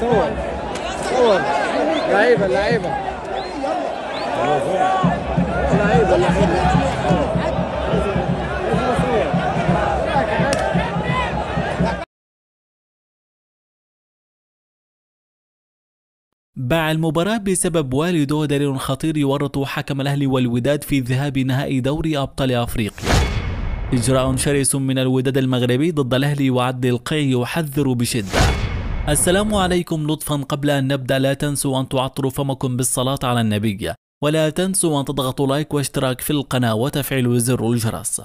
صور صور لعيبه لعيبه لعيبه لعيبه باع المباراة بسبب والده دليل خطير يورط حكم الأهلي والوداد في ذهاب نهائي دوري أبطال أفريقيا إجراء شرس من الوداد المغربي ضد الأهلي وعد القي يحذر بشدة السلام عليكم لطفا قبل أن نبدأ لا تنسوا أن تعطروا فمكم بالصلاة على النبي ولا تنسوا أن تضغطوا لايك واشتراك في القناة وتفعيلوا زر الجرس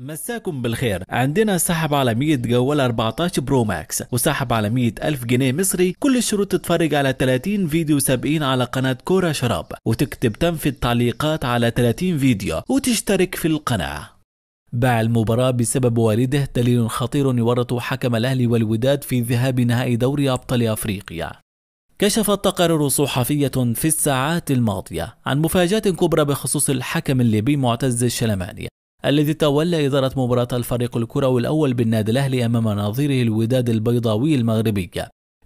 مساكم بالخير عندنا سحب على 100 جوال 14 برو ماكس وسحب على 100 ألف جنيه مصري كل الشروط تتفرج على 30 فيديو 70 على قناة كورة شراب وتكتب تم في التعليقات على 30 فيديو وتشترك في القناة باع المباراة بسبب والده دليل خطير يورط حكم الأهلي والوداد في ذهاب نهائي دوري أبطال أفريقيا كشفت تقارير صحفية في الساعات الماضية عن مفاجأة كبرى بخصوص الحكم الليبي معتز الشلماني الذي تولى إدارة مباراة الفريق الكروي الأول بالنادي الأهلي أمام نظيره الوداد البيضاوي المغربي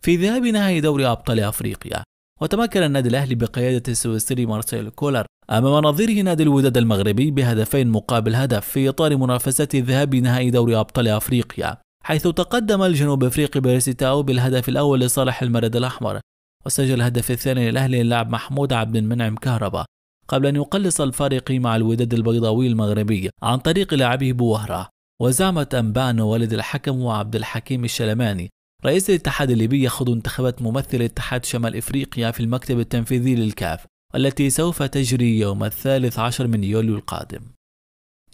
في ذهاب نهائي دوري أبطال أفريقيا وتمكن النادي الأهلي بقيادة السويسري مارسيل كولر أمام نظيره نادي الوداد المغربي بهدفين مقابل هدف في إطار منافسات الذهاب لنهائي دوري أبطال أفريقيا حيث تقدم الجنوب أفريقي بريسيتاو بالهدف الأول لصالح المرد الأحمر وسجل الهدف الثاني للأهلي اللاعب محمود عبد المنعم كهربا قبل أن يقلص الفارق مع الوداد البيضاوي المغربي عن طريق لاعبه بوهرة وزعمت أنباء أن والد الحكم وعبد الحكيم الشلماني رئيس الاتحاد الليبي يخوض انتخابات ممثل اتحاد شمال إفريقيا في المكتب التنفيذي للكاف التي سوف تجري يوم الثالث عشر من يوليو القادم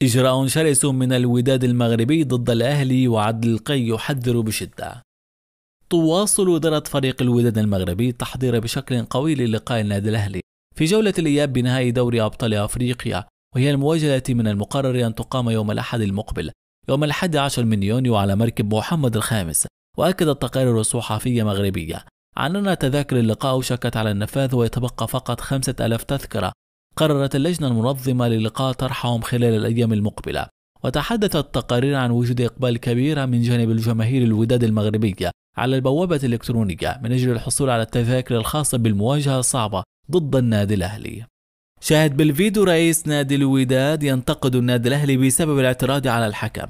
إجراء شرس من الوداد المغربي ضد الأهلي وعدل القي يحذر بشدة تواصل إدارة فريق الوداد المغربي التحضير بشكل قوي للقاء النادي الأهلي في جولة الإياب بنهائي دوري أبطال أفريقيا وهي المواجهة التي من المقرر أن تقام يوم الأحد المقبل يوم الحادي عشر من يونيو على مركب محمد الخامس وأكدت تقارير صحفية مغربية عننا تذاكر اللقاء وشكت على النفاذ ويتبقى فقط خمسة تذكرة قررت اللجنة المنظمة للقاء طرحهم خلال الأيام المقبلة وتحدثت التقارير عن وجود إقبال كبير من جانب الجماهير الوداد المغربية على البوابة الإلكترونية من أجل الحصول على التذاكر الخاصة بالمواجهة الصعبة ضد النادي الأهلي شاهد بالفيديو رئيس نادي الوداد ينتقد النادي الأهلي بسبب الاعتراض على الحكم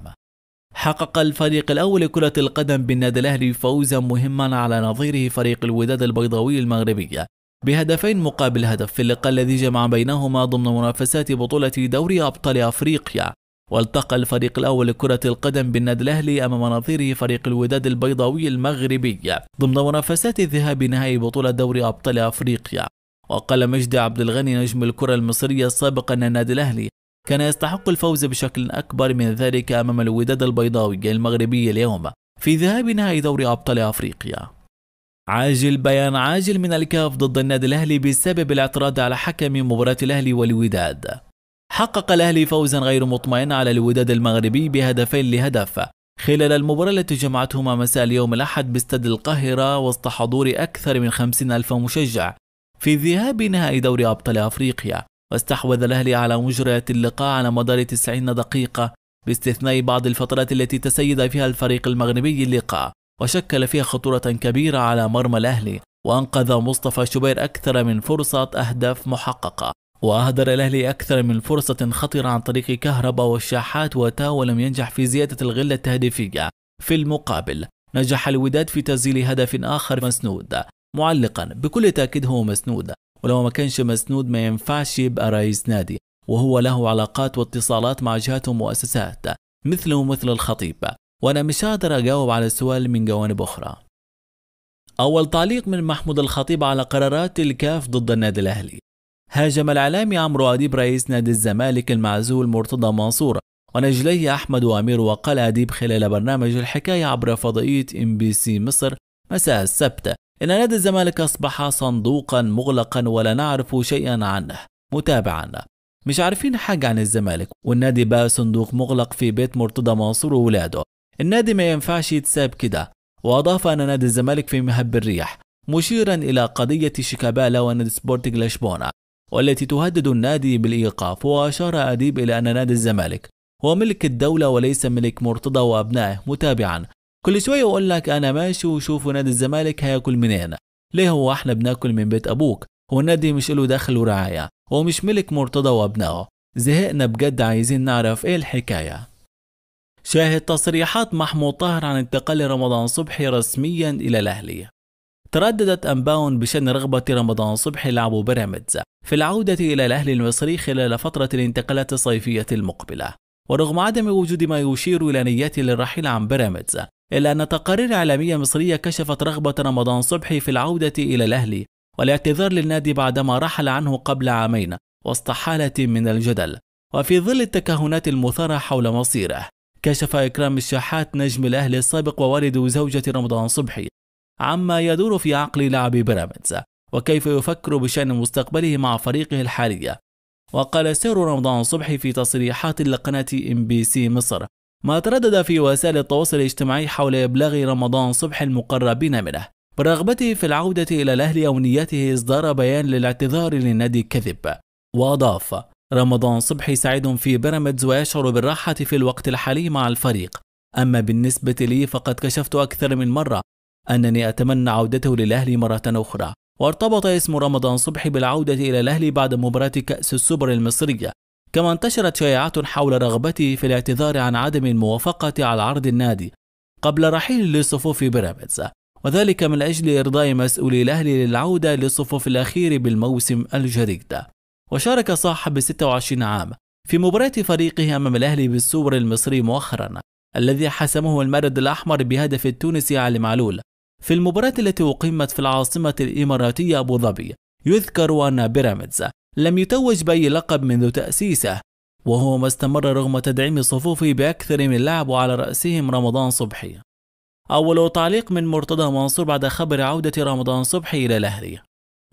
حقق الفريق الأول لكرة القدم بالنادي الأهلي فوزا مهما على نظيره فريق الوداد البيضاوي المغربي بهدفين مقابل هدف في اللقاء الذي جمع بينهما ضمن منافسات بطولة دوري أبطال أفريقيا والتقى الفريق الأول لكرة القدم بالنادي الأهلي أمام نظيره فريق الوداد البيضاوي المغربي ضمن منافسات الذهاب نهائي بطولة دوري أبطال أفريقيا وقال مجدي عبد الغني نجم الكرة المصرية السابق أن النادي الأهلي كان يستحق الفوز بشكل أكبر من ذلك أمام الوداد البيضاوي المغربي اليوم في ذهاب نهائي دوري أبطال أفريقيا عاجل بيان عاجل من الكاف ضد النادي الأهلي بسبب الاعتراض على حكم مباراة الأهلي والوداد حقق الأهلي فوزا غير مطمئن على الوداد المغربي بهدفين لهدف خلال المباراة التي جمعتهما مساء اليوم الأحد باستاد القاهرة وسط حضور أكثر من 50 ألف مشجع في ذهاب نهائي دوري أبطال أفريقيا واستحوذ الأهلي على مجريات اللقاء على مدار 90 دقيقة باستثناء بعض الفترات التي تسيد فيها الفريق المغربي اللقاء وشكل فيها خطورة كبيرة على مرمى الأهلي وأنقذ مصطفى شوبير أكثر من فرصة أهداف محققة وأهدر الأهلي أكثر من فرصة خطيرة عن طريق كهرباء والشاحات وتا ولم ينجح في زيادة الغلة التهديفية في المقابل نجح الوداد في تسجيل هدف آخر مسنود معلقا بكل تأكيد هو مسنود ولو ما كانش مسنود ما ينفعش يبقى رئيس نادي وهو له علاقات واتصالات مع جهات ومؤسسات مثله مثل الخطيب وأنا مش قادر أجاوب على السؤال من جوانب أخرى أول تعليق من محمود الخطيب على قرارات الكاف ضد النادي الأهلي هاجم الإعلامي عمرو أديب رئيس نادي الزمالك المعزول مرتضى منصور ونجليه أحمد وأمير وقال أديب خلال برنامج الحكاية عبر فضائية ام بي سي مصر مساء السبت إن نادي الزمالك أصبح صندوقا مغلقا ولا نعرف شيئا عنه متابعا مش عارفين حاجة عن الزمالك والنادي بقى صندوق مغلق في بيت مرتضى منصور وولاده النادي ما ينفعش يتساب كده وأضاف أن نادي الزمالك في مهب الريح مشيرا إلى قضية شيكابالا ونادي سبورتنج لشبونة والتي تهدد النادي بالإيقاف وأشار أديب إلى أن نادي الزمالك هو ملك الدولة وليس ملك مرتضى وأبنائه متابعا كل شويه يقول لك انا ماشي وشوفوا نادي الزمالك هياكل من هنا ليه هو احنا بناكل من بيت ابوك هو النادي مش له دخل ورعايه هو مش ملك مرتضى وابنائه زهقنا بجد عايزين نعرف ايه الحكايه شاهد تصريحات محمود طاهر عن انتقال رمضان صبحي رسميا الى الاهلي ترددت أنباء بشأن رغبة رمضان صبحي لعب بيراميدز في العودة إلى الأهلي المصري خلال فترة الانتقالات الصيفية المقبلة ورغم عدم وجود ما يشير إلى نيته للرحيل عن بيراميدز إلا أن تقارير إعلامية مصرية كشفت رغبة رمضان صبحي في العودة إلى الأهلي والاعتذار للنادي بعدما رحل عنه قبل عامين وسط حالة من الجدل وفي ظل التكهنات المثارة حول مصيره كشف إكرام الشحات نجم الأهلي السابق ووالد زوجة رمضان صبحي عما يدور في عقل لاعب بيراميدز وكيف يفكر بشأن مستقبله مع فريقه الحالية وقال سير رمضان صبحي في تصريحات لقناة ام بي سي مصر ما تردد في وسائل التواصل الاجتماعي حول إبلاغ رمضان صبح المقربين منه برغبته في العودة إلى الأهل أو نيته إصدار بيان للاعتذار للنادي كذب وأضاف رمضان صبحي سعيد في بيراميدز ويشعر بالراحة في الوقت الحالي مع الفريق أما بالنسبة لي فقد كشفت أكثر من مرة أنني أتمنى عودته للأهلي مرة أخرى وارتبط اسم رمضان صبحي بالعودة إلى الأهلي بعد مباراة كأس السوبر المصرية كما انتشرت شائعات حول رغبته في الاعتذار عن عدم الموافقة على عرض النادي قبل رحيل لصفوف بيراميدز وذلك من أجل إرضاء مسؤولي الأهلي للعودة للصفوف الأخير بالموسم الجديد وشارك صاحب 26 عام في مباراة فريقه أمام الأهلي بالسوبر المصري مؤخرا الذي حسمه المرد الأحمر بهدف التونسي علي معلول في المباراة التي أقيمت في العاصمة الإماراتية أبو ظبي يذكر أن بيراميدز لم يتوج بأي لقب منذ تأسيسه وهو ما استمر رغم تدعيم صفوفه بأكثر من لاعب وعلى رأسهم رمضان صبحي أول تعليق من مرتضى منصور بعد خبر عودة رمضان صبحي إلى الأهلي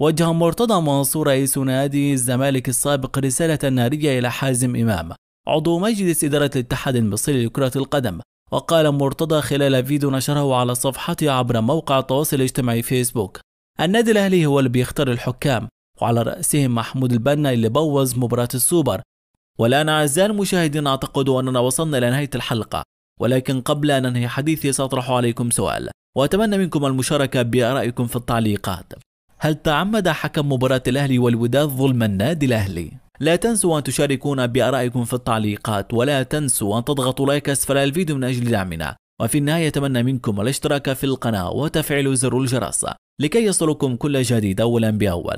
وجه مرتضى منصور رئيس نادي الزمالك السابق رسالة نارية إلى حازم إمام عضو مجلس إدارة الاتحاد المصري لكرة القدم وقال مرتضى خلال فيديو نشره على صفحته عبر موقع التواصل الاجتماعي فيسبوك النادي الأهلي هو اللي بيختار الحكام وعلى رأسهم محمود البنا اللي بوظ مباراة السوبر والآن أعزائي المشاهدين أعتقد أننا وصلنا إلى نهاية الحلقة ولكن قبل أن أنهي حديثي سأطرح عليكم سؤال وأتمنى منكم المشاركة بآرائكم في التعليقات هل تعمد حكم مباراة الأهلي والوداد ظلم النادي الأهلي؟ لا تنسوا أن تشاركونا بآرائكم في التعليقات ولا تنسوا أن تضغطوا لايك أسفل الفيديو من أجل دعمنا وفي النهاية أتمنى منكم الاشتراك في القناة وتفعيل زر الجرس لكي يصلكم كل جديد أولا بأول